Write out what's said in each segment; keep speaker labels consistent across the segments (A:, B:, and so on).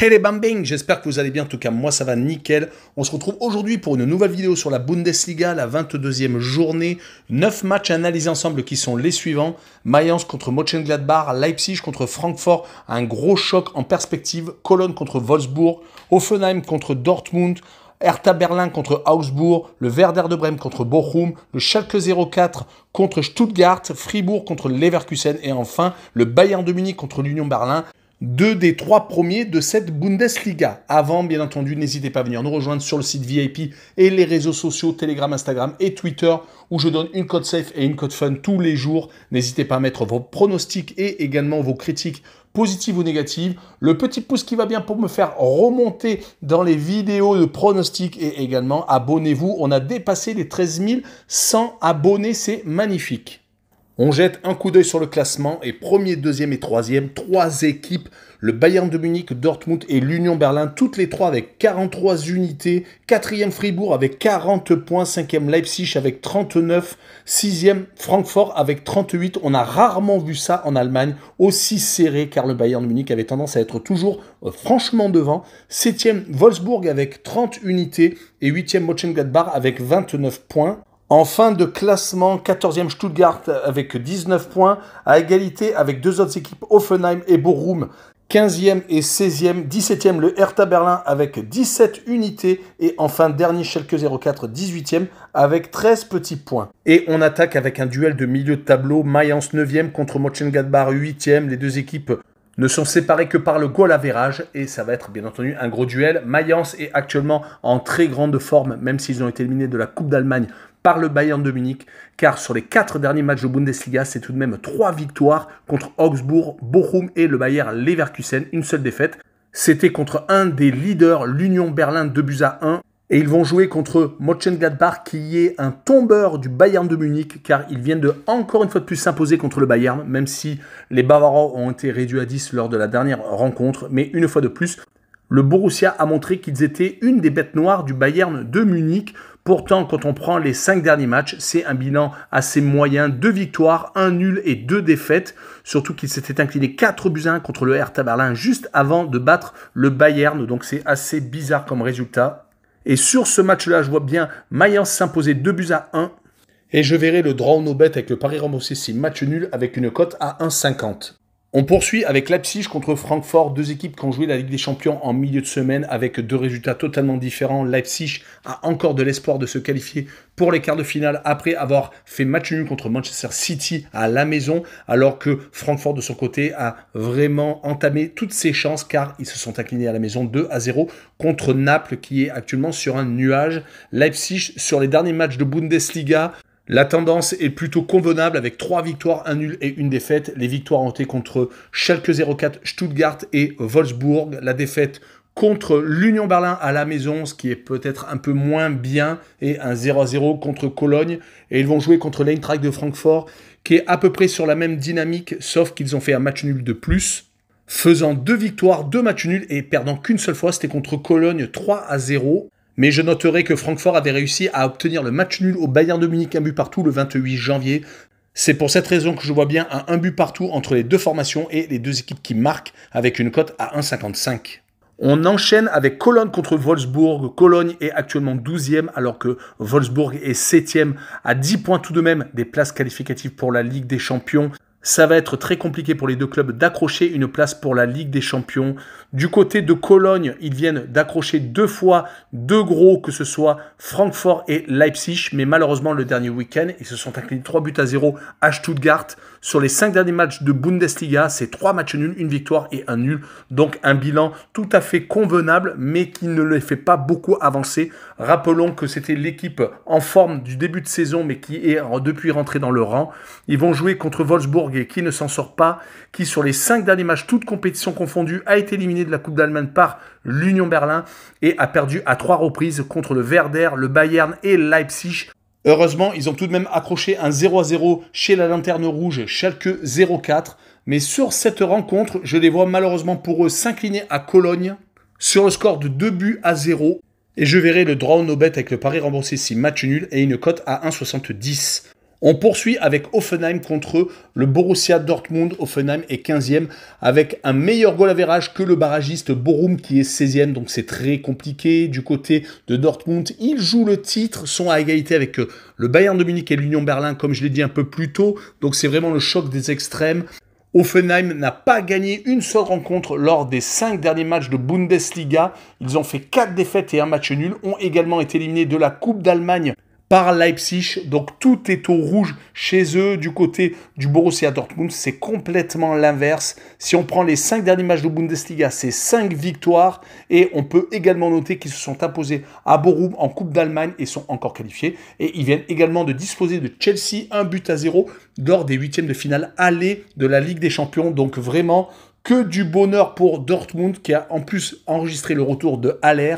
A: Hey les bambins, j'espère que vous allez bien, en tout cas moi ça va nickel. On se retrouve aujourd'hui pour une nouvelle vidéo sur la Bundesliga, la 22e journée. 9 matchs à analyser ensemble qui sont les suivants. Mayence contre Mönchengladbach, Leipzig contre Francfort, un gros choc en perspective, Cologne contre Wolfsburg, Hoffenheim contre Dortmund, Hertha Berlin contre Augsbourg, le Werder de Brême contre Bochum, le Schalke 04 contre Stuttgart, Fribourg contre Leverkusen et enfin le Bayern de Munich contre l'Union Berlin deux des trois premiers de cette Bundesliga. Avant, bien entendu, n'hésitez pas à venir nous rejoindre sur le site VIP et les réseaux sociaux Telegram, Instagram et Twitter où je donne une code safe et une code fun tous les jours. N'hésitez pas à mettre vos pronostics et également vos critiques positives ou négatives. Le petit pouce qui va bien pour me faire remonter dans les vidéos de pronostics et également abonnez-vous. On a dépassé les 13 100 abonnés, c'est magnifique. On jette un coup d'œil sur le classement et premier, deuxième et troisième, trois équipes, le Bayern de Munich, Dortmund et l'Union Berlin, toutes les trois avec 43 unités, quatrième Fribourg avec 40 points, cinquième Leipzig avec 39, sixième Francfort avec 38. On a rarement vu ça en Allemagne, aussi serré car le Bayern de Munich avait tendance à être toujours euh, franchement devant, septième Wolfsburg avec 30 unités et huitième Mönchengladbach avec 29 points. En fin de classement, 14e Stuttgart avec 19 points, à égalité avec deux autres équipes, Offenheim et Borum. 15e et 16e, 17e le Hertha Berlin avec 17 unités et enfin dernier Schalke 04 18e avec 13 petits points. Et on attaque avec un duel de milieu de tableau, Mayence 9e contre Mönchengladbach 8e, les deux équipes ne sont séparées que par le goal à et ça va être bien entendu un gros duel. Mayence est actuellement en très grande forme même s'ils ont été éliminés de la Coupe d'Allemagne par le Bayern de Munich, car sur les quatre derniers matchs de Bundesliga, c'est tout de même trois victoires contre Augsbourg, Bochum et le Bayern Leverkusen, une seule défaite. C'était contre un des leaders, l'Union Berlin de buts à 1, et ils vont jouer contre Mönchengladbach qui est un tombeur du Bayern de Munich car ils viennent de encore une fois de plus s'imposer contre le Bayern même si les Bavarois ont été réduits à 10 lors de la dernière rencontre mais une fois de plus le Borussia a montré qu'ils étaient une des bêtes noires du Bayern de Munich Pourtant, quand on prend les cinq derniers matchs, c'est un bilan assez moyen. Deux victoires, un nul et deux défaites. Surtout qu'il s'était incliné 4 buts à 1 contre le R Berlin juste avant de battre le Bayern. Donc c'est assez bizarre comme résultat. Et sur ce match-là, je vois bien Mayence s'imposer 2 buts à 1. Et je verrai le draw no bet avec le Paris remboursé si match nul avec une cote à 1,50. On poursuit avec Leipzig contre Francfort, deux équipes qui ont joué la Ligue des Champions en milieu de semaine avec deux résultats totalement différents. Leipzig a encore de l'espoir de se qualifier pour les quarts de finale après avoir fait match nul contre Manchester City à la maison, alors que Francfort de son côté a vraiment entamé toutes ses chances car ils se sont inclinés à la maison 2 à 0 contre Naples qui est actuellement sur un nuage. Leipzig sur les derniers matchs de Bundesliga la tendance est plutôt convenable avec trois victoires, un nul et une défaite. Les victoires ont été contre Schalke 04, Stuttgart et Wolfsburg. La défaite contre l'Union Berlin à la maison, ce qui est peut-être un peu moins bien, et un 0-0 contre Cologne. Et ils vont jouer contre l'Eintracht de Francfort, qui est à peu près sur la même dynamique, sauf qu'ils ont fait un match nul de plus faisant deux victoires, deux matchs nuls et perdant qu'une seule fois, c'était contre Cologne 3 à 0 mais je noterai que Francfort avait réussi à obtenir le match nul au Bayern de Munich un but partout le 28 janvier. C'est pour cette raison que je vois bien un, but partout entre les deux formations et les deux équipes qui marquent avec une cote à 1,55. On enchaîne avec Cologne contre Wolfsburg. Cologne est actuellement 12e alors que Wolfsburg est 7e à 10 points tout de même des places qualificatives pour la Ligue des Champions. Ça va être très compliqué pour les deux clubs d'accrocher une place pour la Ligue des Champions. Du côté de Cologne, ils viennent d'accrocher deux fois deux gros, que ce soit Francfort et Leipzig. Mais malheureusement, le dernier week-end, ils se sont inclinés 3 buts à 0 à Stuttgart. Sur les 5 derniers matchs de Bundesliga, c'est 3 matchs nuls, une victoire et un nul. Donc un bilan tout à fait convenable, mais qui ne les fait pas beaucoup avancer. Rappelons que c'était l'équipe en forme du début de saison, mais qui est depuis rentrée dans le rang. Ils vont jouer contre Wolfsburg qui ne s'en sort pas, qui sur les cinq derniers matchs, toutes compétitions confondues, a été éliminé de la Coupe d'Allemagne par l'Union Berlin et a perdu à trois reprises contre le Werder, le Bayern et Leipzig. Heureusement, ils ont tout de même accroché un 0-0 chez la Lanterne Rouge, Schalke 04. Mais sur cette rencontre, je les vois malheureusement pour eux s'incliner à Cologne sur le score de 2 buts à 0. Et je verrai le draw no bet avec le pari remboursé si match nul et une cote à 1,70. On poursuit avec Offenheim contre le Borussia Dortmund. Offenheim est 15e avec un meilleur goal average que le barragiste Borum qui est 16e, donc c'est très compliqué. Du côté de Dortmund, ils jouent le titre, sont à égalité avec euh, le Bayern de et l'Union Berlin, comme je l'ai dit un peu plus tôt. Donc c'est vraiment le choc des extrêmes. Offenheim n'a pas gagné une seule rencontre lors des cinq derniers matchs de Bundesliga. Ils ont fait quatre défaites et un match nul, ont également été éliminés de la Coupe d'Allemagne par Leipzig. Donc tout est au rouge chez eux du côté du Borussia Dortmund. C'est complètement l'inverse. Si on prend les cinq derniers matchs de Bundesliga, c'est cinq victoires. Et on peut également noter qu'ils se sont imposés à Borum en Coupe d'Allemagne et sont encore qualifiés. Et ils viennent également de disposer de Chelsea, un but à zéro lors des huitièmes de finale aller de la Ligue des Champions. Donc vraiment que du bonheur pour Dortmund qui a en plus enregistré le retour de Haller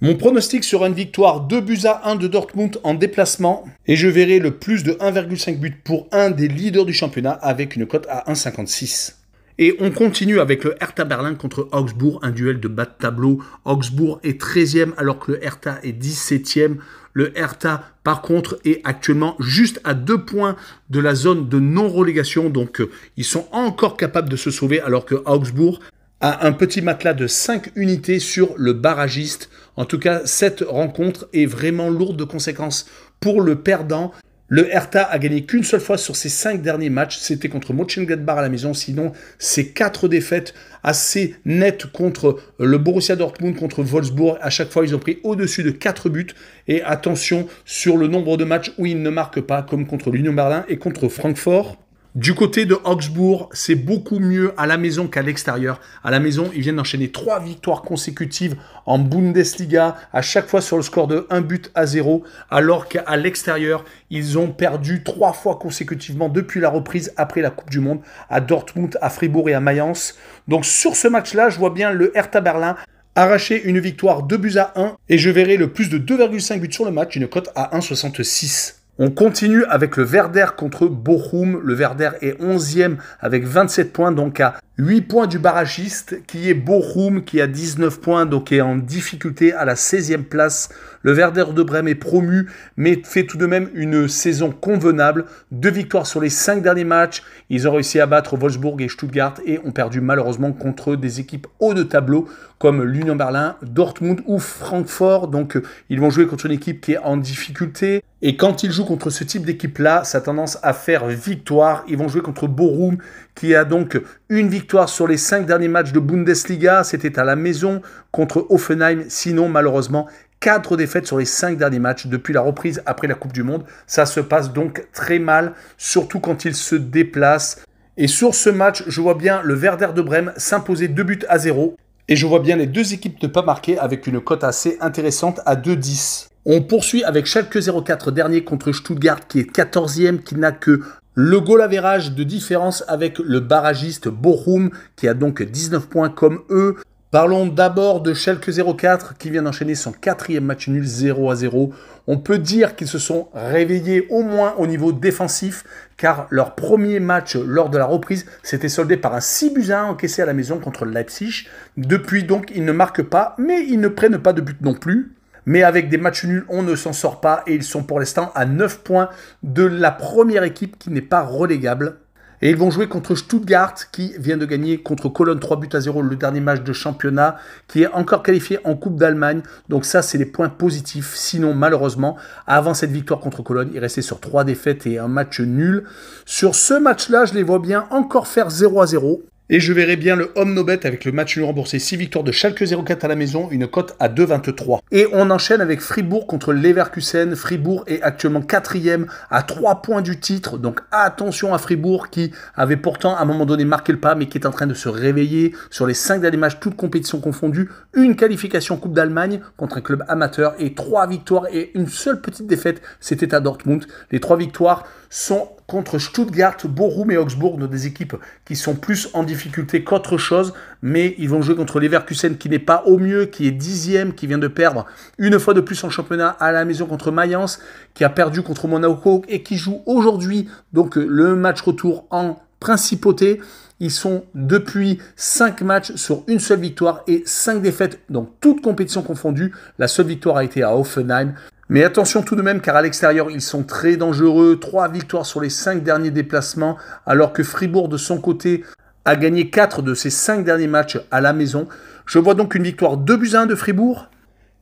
A: mon pronostic sera une victoire 2 buts à 1 de Dortmund en déplacement et je verrai le plus de 1,5 but pour un des leaders du championnat avec une cote à 1,56. Et on continue avec le Hertha Berlin contre Augsbourg, un duel de bas de tableau. Augsbourg est 13e alors que le Hertha est 17e. Le Hertha, par contre, est actuellement juste à deux points de la zone de non-relégation. Donc, euh, ils sont encore capables de se sauver alors que Augsbourg à un petit matelas de 5 unités sur le barragiste. En tout cas, cette rencontre est vraiment lourde de conséquences pour le perdant. Le Hertha a gagné qu'une seule fois sur ses 5 derniers matchs, c'était contre Mönchengladbach à la maison, sinon ses 4 défaites assez nettes contre le Borussia Dortmund, contre Wolfsburg, à chaque fois ils ont pris au-dessus de 4 buts, et attention sur le nombre de matchs où ils ne marquent pas, comme contre l'Union Berlin et contre Francfort. Du côté de Augsbourg, c'est beaucoup mieux à la maison qu'à l'extérieur. À la maison, ils viennent d'enchaîner trois victoires consécutives en Bundesliga, à chaque fois sur le score de 1 but à 0, alors qu'à l'extérieur, ils ont perdu trois fois consécutivement depuis la reprise après la Coupe du Monde, à Dortmund, à Fribourg et à Mayence. Donc sur ce match-là, je vois bien le Hertha Berlin arracher une victoire 2 buts à 1 et je verrai le plus de 2,5 buts sur le match, une cote à 1,66. On continue avec le Verder contre Bochum. Le Verder est 11e avec 27 points, donc à 8 points du barragiste, qui est Bochum, qui a 19 points, donc est en difficulté à la 16e place. Le Verder de Brême est promu, mais fait tout de même une saison convenable. Deux victoires sur les cinq derniers matchs. Ils ont réussi à battre Wolfsburg et Stuttgart et ont perdu malheureusement contre des équipes haut de tableau comme l'Union Berlin, Dortmund ou Francfort. Donc ils vont jouer contre une équipe qui est en difficulté. Et quand il joue contre ce type d'équipe-là, ça a tendance à faire victoire. Ils vont jouer contre Borum, qui a donc une victoire sur les cinq derniers matchs de Bundesliga. C'était à la maison contre Offenheim. Sinon, malheureusement, quatre défaites sur les cinq derniers matchs depuis la reprise après la Coupe du Monde. Ça se passe donc très mal, surtout quand il se déplace. Et sur ce match, je vois bien le Werder de Brême s'imposer deux buts à zéro. Et je vois bien les deux équipes ne pas marquer avec une cote assez intéressante à 2-10. On poursuit avec Schalke 04 dernier contre Stuttgart qui est 14e, qui n'a que le goal avérage de différence avec le barragiste Bochum qui a donc 19 points comme eux. Parlons d'abord de Schalke 04 qui vient d'enchaîner son quatrième match nul 0 à 0. On peut dire qu'ils se sont réveillés au moins au niveau défensif car leur premier match lors de la reprise s'était soldé par un 6 1 encaissé à la maison contre Leipzig. Depuis donc ils ne marquent pas mais ils ne prennent pas de but non plus. Mais avec des matchs nuls, on ne s'en sort pas et ils sont pour l'instant à 9 points de la première équipe qui n'est pas relégable. Et ils vont jouer contre Stuttgart qui vient de gagner contre Cologne 3 buts à 0 le dernier match de championnat, qui est encore qualifié en Coupe d'Allemagne. Donc ça, c'est les points positifs. Sinon, malheureusement, avant cette victoire contre Cologne, il restait sur 3 défaites et un match nul. Sur ce match-là, je les vois bien encore faire 0 à 0. Et je verrai bien le homme bet avec le match lui remboursé 6 victoires de Schalke 04 à la maison, une cote à 2,23. Et on enchaîne avec Fribourg contre Leverkusen. Fribourg est actuellement quatrième à 3 points du titre. Donc attention à Fribourg qui avait pourtant à un moment donné marqué le pas mais qui est en train de se réveiller sur les 5 derniers matchs, toutes compétitions confondues. Une qualification Coupe d'Allemagne contre un club amateur et 3 victoires et une seule petite défaite, c'était à Dortmund. Les 3 victoires sont contre Stuttgart, Bochum et Augsbourg, des équipes qui sont plus en difficulté difficulté qu'autre chose, mais ils vont jouer contre Leverkusen qui n'est pas au mieux, qui est dixième, qui vient de perdre une fois de plus en championnat à la maison contre Mayence, qui a perdu contre Monaco et qui joue aujourd'hui donc euh, le match retour en principauté. Ils sont depuis cinq matchs sur une seule victoire et cinq défaites, dans toute compétition confondue. La seule victoire a été à Offenheim. Mais attention tout de même car à l'extérieur ils sont très dangereux, Trois victoires sur les cinq derniers déplacements alors que Fribourg de son côté a gagné 4 de ses 5 derniers matchs à la maison. Je vois donc une victoire 2 buts 1 de Fribourg.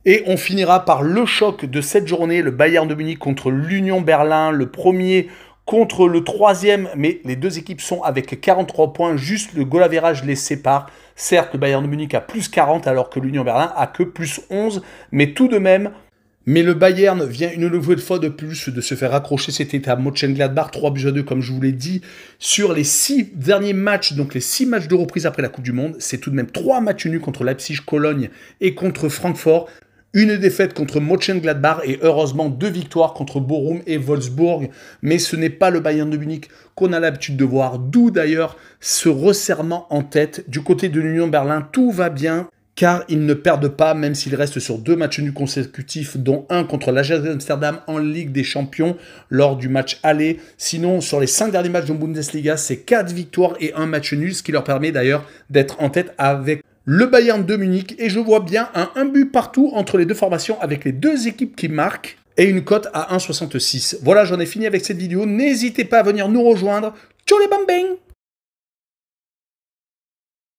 A: Et on finira par le choc de cette journée, le Bayern de Munich contre l'Union Berlin, le premier contre le troisième, mais les deux équipes sont avec 43 points, juste le goal les sépare. Certes, le Bayern de Munich a plus 40 alors que l'Union Berlin a que plus 11, mais tout de même, mais le Bayern vient une nouvelle fois de plus de se faire accrocher. état à Mönchengladbach, 3 buts à 2, comme je vous l'ai dit. Sur les 6 derniers matchs, donc les 6 matchs de reprise après la Coupe du Monde, c'est tout de même 3 matchs nus contre Leipzig, Cologne et contre Francfort. Une défaite contre Mönchengladbach et heureusement deux victoires contre Borum et Wolfsburg. Mais ce n'est pas le Bayern de Munich qu'on a l'habitude de voir, d'où d'ailleurs ce resserrement en tête. Du côté de l'Union Berlin, tout va bien car ils ne perdent pas, même s'ils restent sur deux matchs nuls consécutifs, dont un contre l'Ajax Amsterdam en Ligue des Champions lors du match aller. Sinon, sur les cinq derniers matchs de Bundesliga, c'est quatre victoires et un match nul, ce qui leur permet d'ailleurs d'être en tête avec le Bayern de Munich. Et je vois bien un, but partout entre les deux formations avec les deux équipes qui marquent. Et une cote à 1,66. Voilà, j'en ai fini avec cette vidéo. N'hésitez pas à venir nous rejoindre. Ciao les bambins